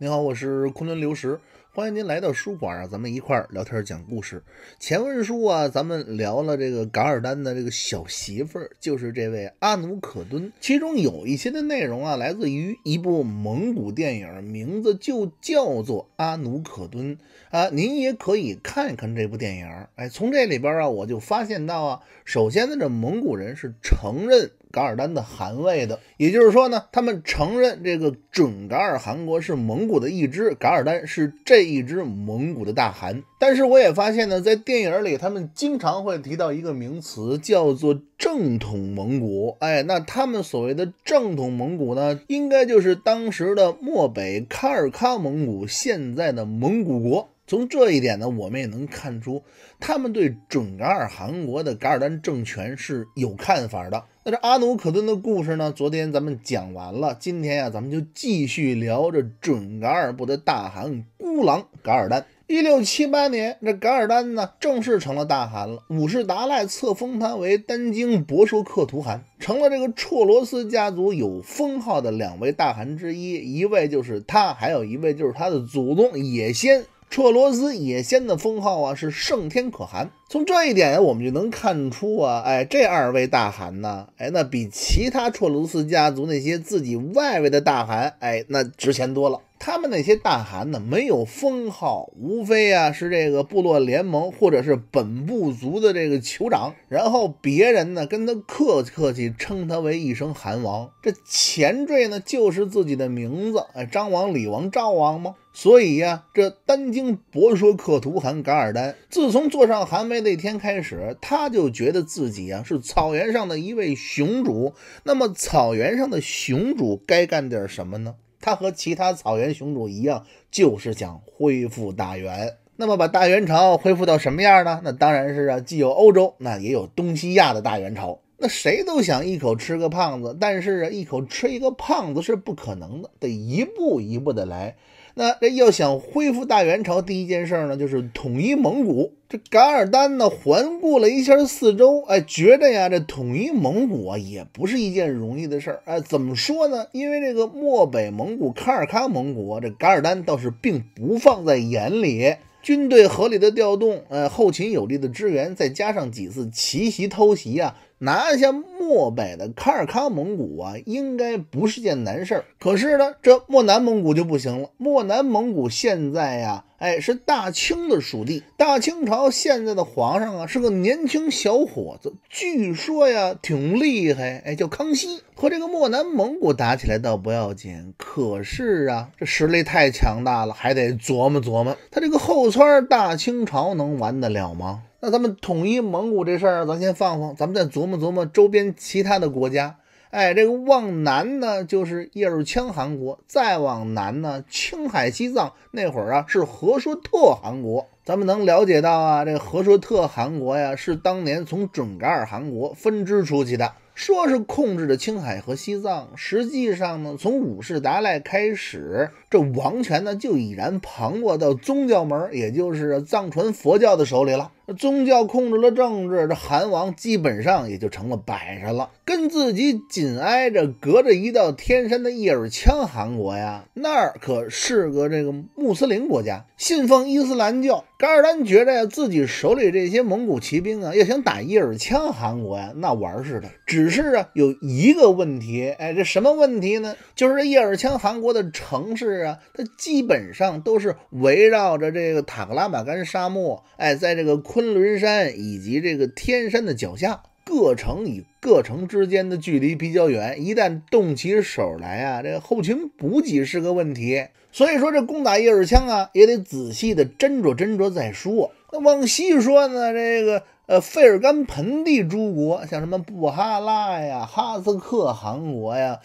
你好，我是昆仑刘石，欢迎您来到书馆啊，咱们一块儿聊天讲故事。前文书啊，咱们聊了这个噶尔丹的这个小媳妇儿，就是这位阿努可敦，其中有一些的内容啊，来自于一部蒙古电影，名字就叫做《阿努可敦》啊，您也可以看一看这部电影。哎，从这里边啊，我就发现到啊，首先呢，这蒙古人是承认。噶尔丹的汗位的，也就是说呢，他们承认这个准噶尔汗国是蒙古的一支，噶尔丹是这一支蒙古的大汗。但是我也发现呢，在电影里他们经常会提到一个名词，叫做正统蒙古。哎，那他们所谓的正统蒙古呢，应该就是当时的漠北喀尔喀蒙古，现在的蒙古国。从这一点呢，我们也能看出他们对准噶尔汗国的噶尔丹政权是有看法的。那这阿努可敦的故事呢？昨天咱们讲完了，今天呀，咱们就继续聊这准噶尔部的大汗孤狼噶尔丹。一六七八年，这噶尔丹呢，正式成了大汗了。五世达赖册封他为丹经博硕克图汗，成了这个绰罗斯家族有封号的两位大汗之一，一位就是他，还有一位就是他的祖宗也先。绰罗斯也先的封号啊是圣天可汗，从这一点我们就能看出啊，哎，这二位大汗呢，哎，那比其他绰罗斯家族那些自己外围的大汗，哎，那值钱多了。他们那些大汗呢，没有封号，无非啊是这个部落联盟，或者是本部族的这个酋长。然后别人呢跟他客气客气，称他为一声汗王。这前缀呢就是自己的名字，哎，张王、李王、赵王吗？所以呀，这丹经博说克图汗噶尔丹，自从坐上汗位那天开始，他就觉得自己啊是草原上的一位雄主。那么草原上的雄主该干点什么呢？他和其他草原雄主一样，就是想恢复大元。那么，把大元朝恢复到什么样呢？那当然是啊，既有欧洲，那也有东西亚的大元朝。那谁都想一口吃个胖子，但是啊，一口吃一个胖子是不可能的，得一步一步的来。那这要想恢复大元朝，第一件事呢，就是统一蒙古。这噶尔丹呢，环顾了一下四周，哎，觉得呀，这统一蒙古啊，也不是一件容易的事儿。哎，怎么说呢？因为这个漠北蒙古、喀尔喀蒙古，这噶尔丹倒是并不放在眼里。军队合理的调动，呃，后勤有力的支援，再加上几次奇袭偷袭啊。拿下漠北的喀尔喀蒙古啊，应该不是件难事儿。可是呢，这漠南蒙古就不行了。漠南蒙古现在呀，哎，是大清的属地。大清朝现在的皇上啊，是个年轻小伙子，据说呀，挺厉害。哎，叫康熙。和这个漠南蒙古打起来倒不要紧，可是啊，这实力太强大了，还得琢磨琢磨。他这个后村大清朝能完得了吗？那咱们统一蒙古这事儿，咱先放放，咱们再琢磨琢磨周边其他的国家。哎，这个往南呢，就是叶尔羌汗国；再往南呢，青海、西藏那会儿啊，是和硕特汗国。咱们能了解到啊，这个和硕特汗国呀，是当年从准噶尔汗国分支出去的，说是控制着青海和西藏，实际上呢，从五世达赖开始。这王权呢，就已然旁落到宗教门，也就是藏传佛教的手里了。宗教控制了政治，这韩王基本上也就成了摆设了。跟自己紧挨着，隔着一道天山的叶尔羌汗国呀，那儿可是个这个穆斯林国家，信奉伊斯兰教。噶尔丹觉得自己手里这些蒙古骑兵啊，要想打叶尔羌汗国呀，那玩儿似的。只是啊，有一个问题，哎，这什么问题呢？就是叶尔羌汗国的城市。是啊，它基本上都是围绕着这个塔克拉玛干沙漠，哎，在这个昆仑山以及这个天山的脚下，各城与各城之间的距离比较远，一旦动起手来啊，这后勤补给是个问题。所以说，这攻打叶尔羌啊，也得仔细的斟酌斟酌再说。那往西说呢，这个呃费尔干盆地诸国，像什么布哈拉呀、哈萨克汗国呀。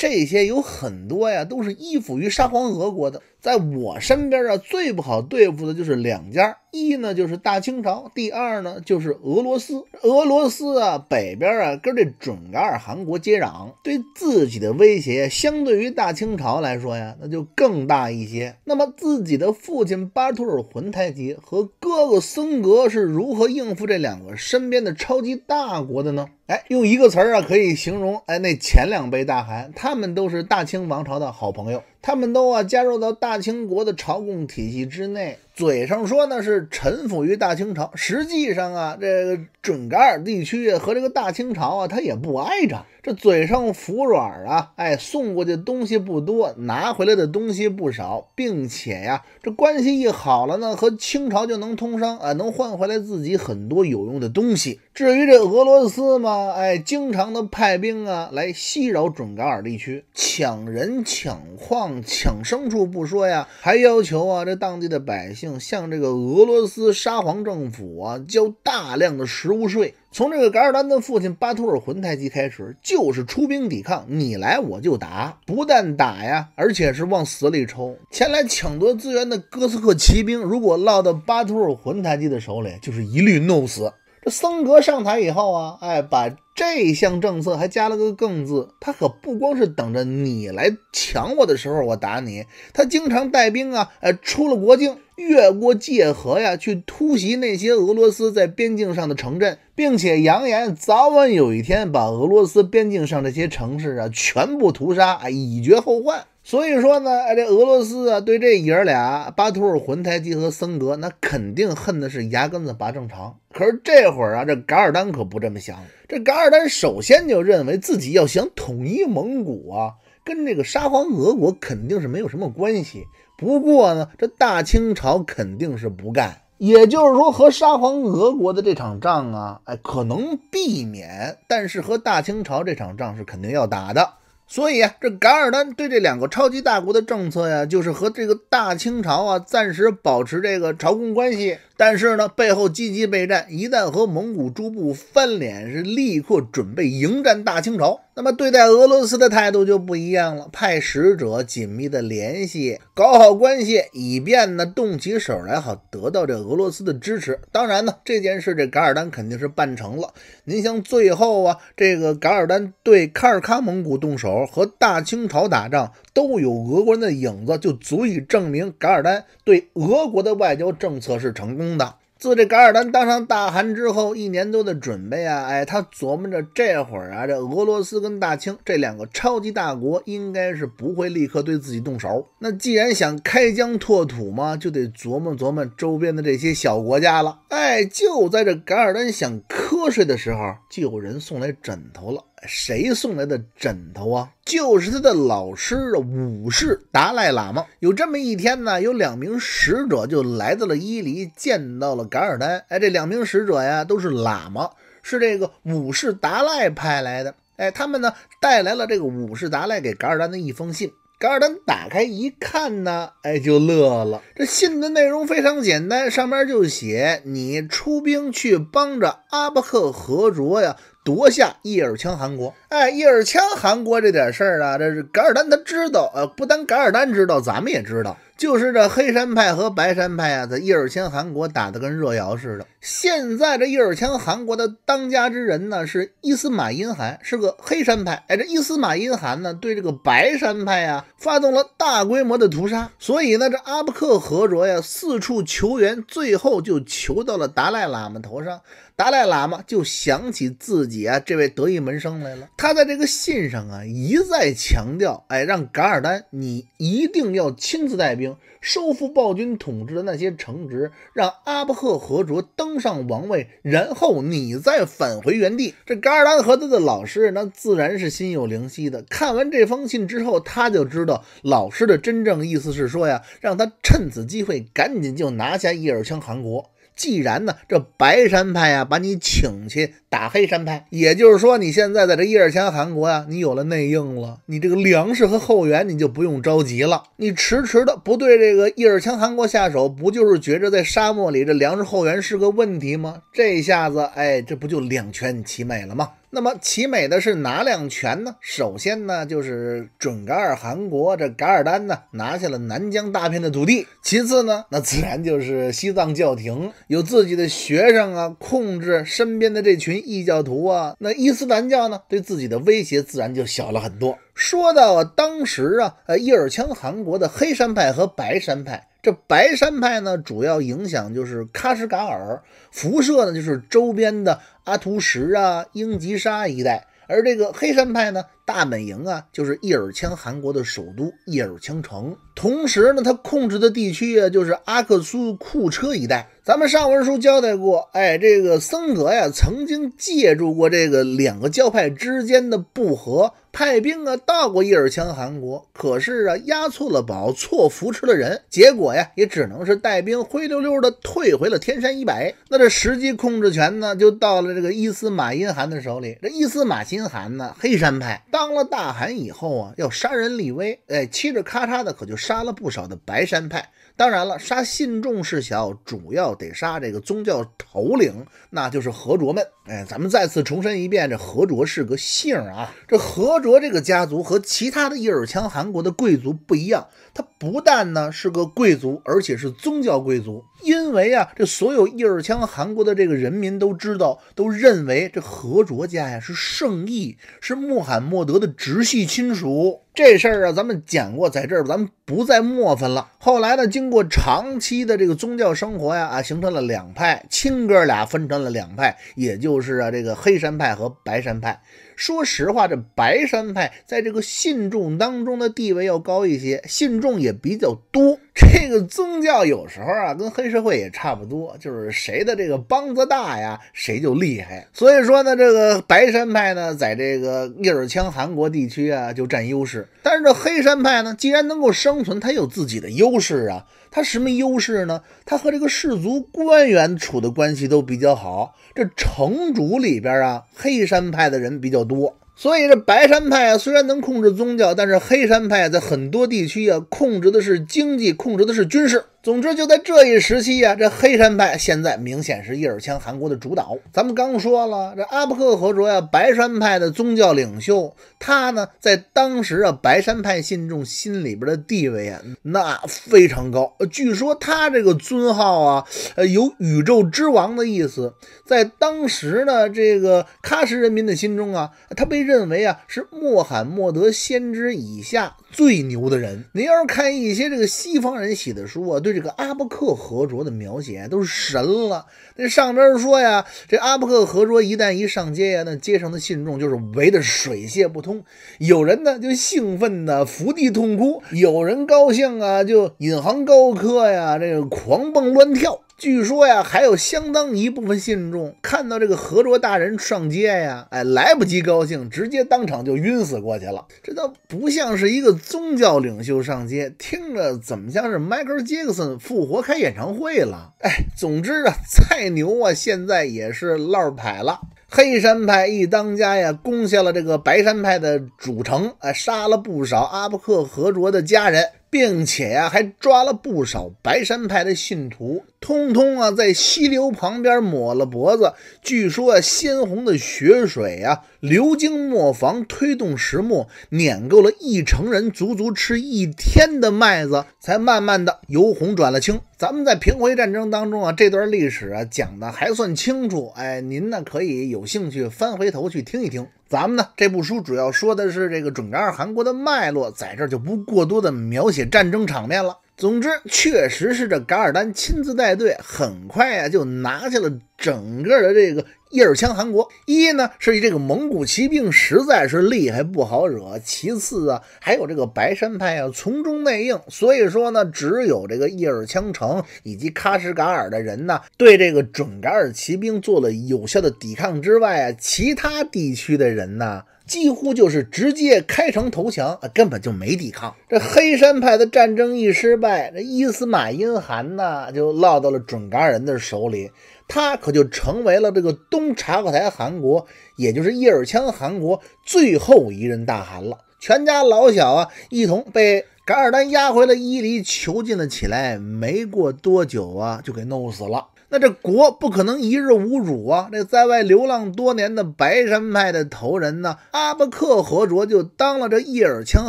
这些有很多呀，都是依附于沙皇俄国的。在我身边啊，最不好对付的就是两家，一呢就是大清朝，第二呢就是俄罗斯。俄罗斯啊，北边啊跟这准噶尔汗国接壤，对自己的威胁相对于大清朝来说呀，那就更大一些。那么，自己的父亲巴图尔浑台吉和哥哥僧格是如何应付这两个身边的超级大国的呢？哎，用一个词儿啊，可以形容哎，那前两辈大汗，他们都是大清王朝的好朋友。他们都啊加入到大清国的朝贡体系之内，嘴上说呢是臣服于大清朝，实际上啊这个准噶尔地区和这个大清朝啊它也不挨着，这嘴上服软啊，哎送过去东西不多，拿回来的东西不少，并且呀这关系一好了呢，和清朝就能通商啊，能换回来自己很多有用的东西。至于这俄罗斯嘛，哎经常的派兵啊来袭扰准噶尔地区，抢人抢矿。抢牲畜不说呀，还要求啊这当地的百姓向这个俄罗斯沙皇政府啊交大量的食物税。从这个噶尔丹的父亲巴图尔浑台吉开始，就是出兵抵抗，你来我就打，不但打呀，而且是往死里抽。前来抢夺资源的哥斯克骑兵，如果落到巴图尔浑台吉的手里，就是一律弄死。这森格上台以后啊，哎，把这项政策还加了个更字。他可不光是等着你来抢我的时候我打你，他经常带兵啊，哎，出了国境，越过界河呀，去突袭那些俄罗斯在边境上的城镇，并且扬言早晚有一天把俄罗斯边境上这些城市啊全部屠杀，哎，以绝后患。所以说呢，哎，这俄罗斯啊，对这爷儿俩巴图尔浑台吉和森格，那肯定恨的是牙根子拔正常。可是这会儿啊，这噶尔丹可不这么想。这噶尔丹首先就认为自己要想统一蒙古啊，跟这个沙皇俄国肯定是没有什么关系。不过呢，这大清朝肯定是不干。也就是说，和沙皇俄国的这场仗啊，哎，可能避免；但是和大清朝这场仗是肯定要打的。所以啊，这噶尔丹对这两个超级大国的政策呀，就是和这个大清朝啊，暂时保持这个朝贡关系。但是呢，背后积极备战，一旦和蒙古诸部翻脸，是立刻准备迎战大清朝。那么对待俄罗斯的态度就不一样了，派使者紧密的联系，搞好关系，以便呢动起手来，好得到这俄罗斯的支持。当然呢，这件事这噶尔丹肯定是办成了。您像最后啊，这个噶尔丹对喀尔喀蒙古动手，和大清朝打仗，都有俄国人的影子，就足以证明噶尔丹对俄国的外交政策是成功。的自这噶尔丹当上大汗之后，一年多的准备啊，哎，他琢磨着这会儿啊，这俄罗斯跟大清这两个超级大国，应该是不会立刻对自己动手。那既然想开疆拓土嘛，就得琢磨琢磨周边的这些小国家了。哎，就在这噶尔丹想瞌睡的时候，就有人送来枕头了。谁送来的枕头啊？就是他的老师武士达赖喇嘛。有这么一天呢，有两名使者就来到了伊犁，见到了噶尔丹。哎，这两名使者呀，都是喇嘛，是这个武士达赖派来的。哎，他们呢带来了这个武士达赖给噶尔丹的一封信。噶尔丹打开一看呢，哎，就乐了。这信的内容非常简单，上面就写：“你出兵去帮着阿巴克和卓呀。”夺下叶尔羌汗国。哎，叶尔羌汗国这点事儿啊，这是噶尔丹他知道，呃，不单噶尔丹知道，咱们也知道。就是这黑山派和白山派啊，在叶尔羌汗国打得跟热窑似的。现在这叶尔羌汗国的当家之人呢，是伊斯玛因汗，是个黑山派。哎，这伊斯玛因汗呢，对这个白山派啊，发动了大规模的屠杀。所以呢，这阿布克和卓呀，四处求援，最后就求到了达赖喇嘛头上。达赖喇嘛就想起自己啊，这位得意门生来了。他在这个信上啊，一再强调，哎，让噶尔丹，你一定要亲自带兵收复暴君统治的那些城池，让阿巴赫和卓登上王位，然后你再返回原地。这噶尔丹和他的老师，那自然是心有灵犀的。看完这封信之后，他就知道老师的真正意思是说呀，让他趁此机会赶紧就拿下叶尔羌汗国。既然呢，这白山派啊把你请去打黑山派，也就是说，你现在在这一二千韩国啊，你有了内应了，你这个粮食和后援你就不用着急了。你迟迟的不对这个一二千韩国下手，不就是觉着在沙漠里这粮食后援是个问题吗？这下子，哎，这不就两全其美了吗？那么齐美的是哪两拳呢？首先呢，就是准噶尔汗国这噶尔丹呢拿下了南疆大片的土地；其次呢，那自然就是西藏教廷有自己的学生啊，控制身边的这群异教徒啊。那伊斯兰教呢，对自己的威胁自然就小了很多。说到当时啊，呃，伊尔羌汗国的黑山派和白山派，这白山派呢，主要影响就是喀什噶尔，辐射呢就是周边的。阿图什啊，英吉沙一带，而这个黑山派呢？大本营啊，就是叶尔羌韩国的首都叶尔羌城，同时呢，他控制的地区啊，就是阿克苏库车一带。咱们上文书交代过，哎，这个森格呀，曾经借助过这个两个教派之间的不和，派兵啊，到过叶尔羌韩国，可是啊，押错了宝，错扶持了人，结果呀，也只能是带兵灰溜溜的退回了天山以北。那这实际控制权呢，就到了这个伊斯马因汗的手里。这伊斯马因汗呢，黑山派当了大汗以后啊，要杀人立威，哎，嘁哩喀嚓的，可就杀了不少的白山派。当然了，杀信众是小，主要得杀这个宗教头领，那就是何卓们。哎，咱们再次重申一遍，这何卓是个姓啊。这何卓这个家族和其他的一尔羌韩国的贵族不一样，他不但呢是个贵族，而且是宗教贵族。因为啊，这所有一尔羌韩国的这个人民都知道，都认为这何卓家呀是圣裔，是穆罕默德的直系亲属。这事儿啊，咱们讲过，在这儿咱们不再墨分了。后来呢，经过长期的这个宗教生活呀，啊，形成了两派，亲哥俩分成了两派，也就是啊，这个黑山派和白山派。说实话，这白山派在这个信众当中的地位要高一些，信众也比较多。这个宗教有时候啊，跟黑社会也差不多，就是谁的这个帮子大呀，谁就厉害。所以说呢，这个白山派呢，在这个聂尔羌韩国地区啊，就占优势。但是这黑山派呢，既然能够生存，它有自己的优势啊。他什么优势呢？他和这个氏族官员处的关系都比较好。这城主里边啊，黑山派的人比较多，所以这白山派啊，虽然能控制宗教，但是黑山派在很多地区啊，控制的是经济，控制的是军事。总之，就在这一时期啊，这黑山派现在明显是叶尔羌韩国的主导。咱们刚说了，这阿布克和卓呀，白山派的宗教领袖，他呢在当时啊，白山派信众心里边的地位啊，那非常高。据说他这个尊号啊，呃，有宇宙之王的意思。在当时呢，这个喀什人民的心中啊，他被认为啊是穆罕默德先知以下。最牛的人，您要是看一些这个西方人写的书啊，对这个阿布克和卓的描写都是神了。那上边说呀，这阿布克和卓一旦一上街呀，那街上的信众就是围得水泄不通，有人呢就兴奋的伏地痛哭，有人高兴啊就引吭高歌呀，这个狂蹦乱跳。据说呀，还有相当一部分信众看到这个何卓大人上街呀，哎，来不及高兴，直接当场就晕死过去了。这倒不像是一个宗教领袖上街，听着怎么像是迈克尔·杰克逊复活开演唱会了？哎，总之啊，菜牛啊，现在也是落牌了。黑山派一当家呀，攻下了这个白山派的主城，哎，杀了不少阿布克和卓的家人，并且呀，还抓了不少白山派的信徒。通通啊，在溪流旁边抹了脖子。据说鲜红的血水啊，流经磨坊，推动石磨，碾够了一成人足足吃一天的麦子，才慢慢的由红转了青。咱们在平回战争当中啊，这段历史啊讲的还算清楚。哎，您呢可以有兴趣翻回头去听一听。咱们呢这部书主要说的是这个准噶尔汗国的脉络，在这儿就不过多的描写战争场面了。总之，确实是这噶尔丹亲自带队，很快啊就拿下了整个的这个叶尔羌汗国。一呢是这个蒙古骑兵实在是厉害，不好惹；其次啊还有这个白山派啊从中内应，所以说呢，只有这个叶尔羌城以及喀什噶尔的人呢对这个准噶尔骑兵做了有效的抵抗之外啊，其他地区的人呢。几乎就是直接开城投降，根本就没抵抗。这黑山派的战争一失败，这伊斯马因汗呢就落到了准噶尔人的手里，他可就成为了这个东察克台汗国，也就是叶尔羌汗国最后一任大汗了。全家老小啊，一同被噶尔丹押回了伊犁，囚禁了起来。没过多久啊，就给弄死了。那这国不可能一日无主啊！这在外流浪多年的白山派的头人呢，阿巴克和卓就当了这叶尔羌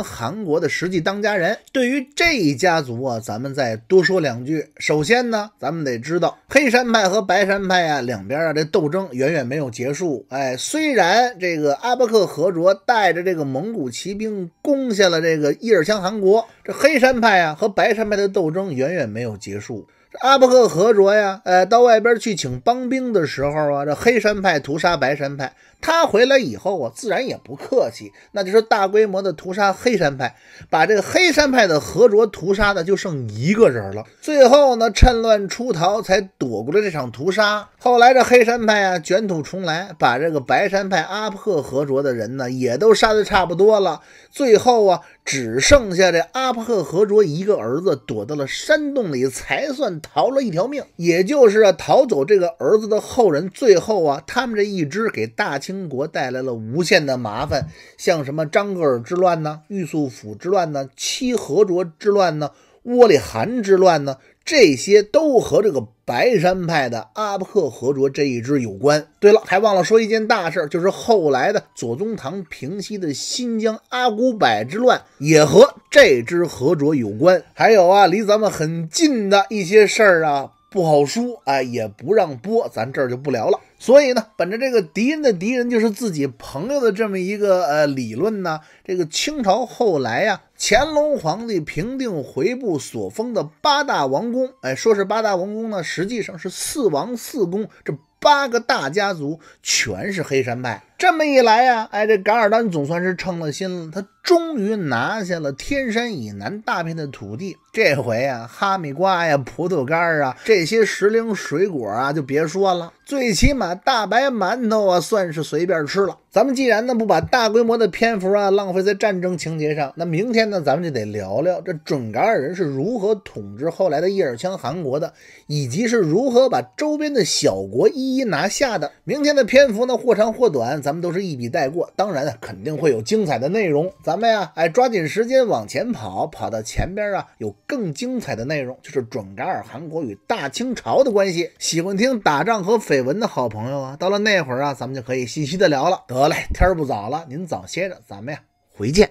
汗国的实际当家人。对于这一家族啊，咱们再多说两句。首先呢，咱们得知道黑山派和白山派啊两边啊这斗争远远没有结束。哎，虽然这个阿巴克和卓带着这个蒙古骑兵攻下了这个叶尔羌汗国，这黑山派啊和白山派的斗争远远没有结束。阿布克和卓呀，呃，到外边去请帮兵的时候啊，这黑山派屠杀白山派。他回来以后啊，自然也不客气，那就是大规模的屠杀黑山派，把这个黑山派的合卓屠杀的就剩一个人了。最后呢，趁乱出逃才躲过了这场屠杀。后来这黑山派啊，卷土重来，把这个白山派阿破合卓的人呢，也都杀的差不多了。最后啊，只剩下这阿破合卓一个儿子躲到了山洞里，才算逃了一条命。也就是啊，逃走这个儿子的后人，最后啊，他们这一支给大清。中国带来了无限的麻烦，像什么张格尔之乱呢、玉素甫之乱呢、七合卓之乱呢、窝里寒之乱呢，这些都和这个白山派的阿不克合卓这一支有关。对了，还忘了说一件大事儿，就是后来的左宗棠平息的新疆阿古柏之乱，也和这支合卓有关。还有啊，离咱们很近的一些事儿啊。不好说，哎，也不让播，咱这儿就不聊了。所以呢，本着这个敌人的敌人就是自己朋友的这么一个呃理论呢，这个清朝后来呀，乾隆皇帝平定回部所封的八大王公，哎，说是八大王公呢，实际上是四王四公，这八个大家族全是黑山派。这么一来呀，哎，这噶尔丹总算是称了心了。他终于拿下了天山以南大片的土地。这回啊，哈密瓜呀、葡萄干啊，这些时令水果啊，就别说了。最起码大白馒头啊，算是随便吃了。咱们既然呢不把大规模的篇幅啊浪费在战争情节上，那明天呢，咱们就得聊聊这准噶尔人是如何统治后来的叶尔羌汗国的，以及是如何把周边的小国一一拿下的。明天的篇幅呢，或长或短，咱。咱们都是一笔带过，当然肯定会有精彩的内容。咱们呀，哎，抓紧时间往前跑，跑到前边啊，有更精彩的内容，就是准噶尔汗国与大清朝的关系。喜欢听打仗和绯闻的好朋友啊，到了那会儿啊，咱们就可以细细的聊了。得嘞，天儿不早了，您早歇着，咱们呀，回见。